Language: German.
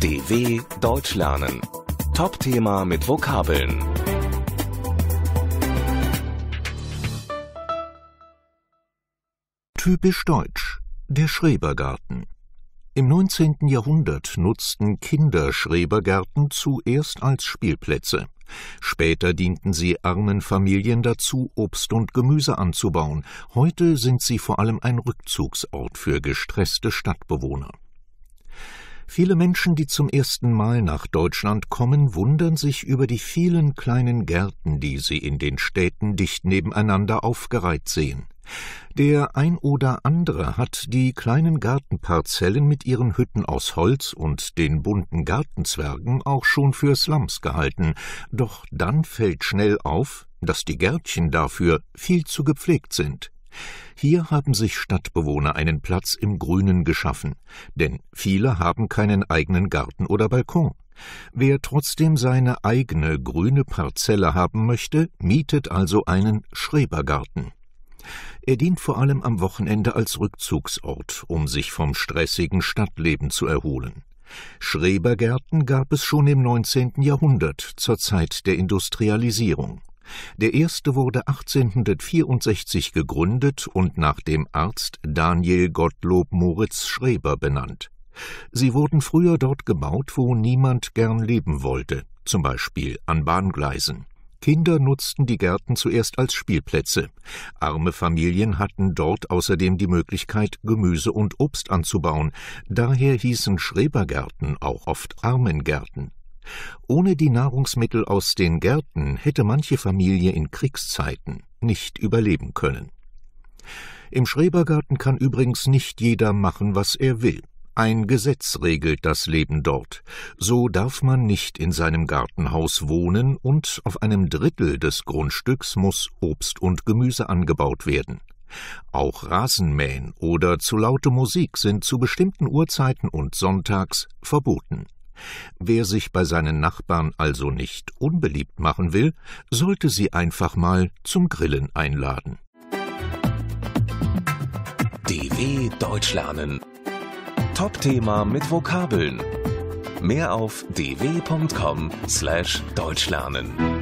DW Deutsch lernen. Top-Thema mit Vokabeln. Typisch deutsch. Der Schrebergarten. Im 19. Jahrhundert nutzten Kinder Schrebergärten zuerst als Spielplätze. Später dienten sie armen Familien dazu, Obst und Gemüse anzubauen. Heute sind sie vor allem ein Rückzugsort für gestresste Stadtbewohner. Viele Menschen, die zum ersten Mal nach Deutschland kommen, wundern sich über die vielen kleinen Gärten, die sie in den Städten dicht nebeneinander aufgereiht sehen. Der ein oder andere hat die kleinen Gartenparzellen mit ihren Hütten aus Holz und den bunten Gartenzwergen auch schon für Slums gehalten, doch dann fällt schnell auf, dass die Gärtchen dafür viel zu gepflegt sind. Hier haben sich Stadtbewohner einen Platz im Grünen geschaffen, denn viele haben keinen eigenen Garten oder Balkon. Wer trotzdem seine eigene grüne Parzelle haben möchte, mietet also einen Schrebergarten. Er dient vor allem am Wochenende als Rückzugsort, um sich vom stressigen Stadtleben zu erholen. Schrebergärten gab es schon im 19. Jahrhundert, zur Zeit der Industrialisierung. Der erste wurde 1864 gegründet und nach dem Arzt Daniel Gottlob Moritz Schreber benannt. Sie wurden früher dort gebaut, wo niemand gern leben wollte, zum Beispiel an Bahngleisen. Kinder nutzten die Gärten zuerst als Spielplätze. Arme Familien hatten dort außerdem die Möglichkeit, Gemüse und Obst anzubauen. Daher hießen Schrebergärten auch oft Armengärten. Ohne die Nahrungsmittel aus den Gärten hätte manche Familie in Kriegszeiten nicht überleben können. Im Schrebergarten kann übrigens nicht jeder machen, was er will. Ein Gesetz regelt das Leben dort. So darf man nicht in seinem Gartenhaus wohnen und auf einem Drittel des Grundstücks muss Obst und Gemüse angebaut werden. Auch Rasenmähen oder zu laute Musik sind zu bestimmten Uhrzeiten und sonntags verboten. Wer sich bei seinen Nachbarn also nicht unbeliebt machen will, sollte sie einfach mal zum Grillen einladen. DW Deutsch lernen. Top-Thema mit Vokabeln. Mehr auf dw.com/deutschlernen.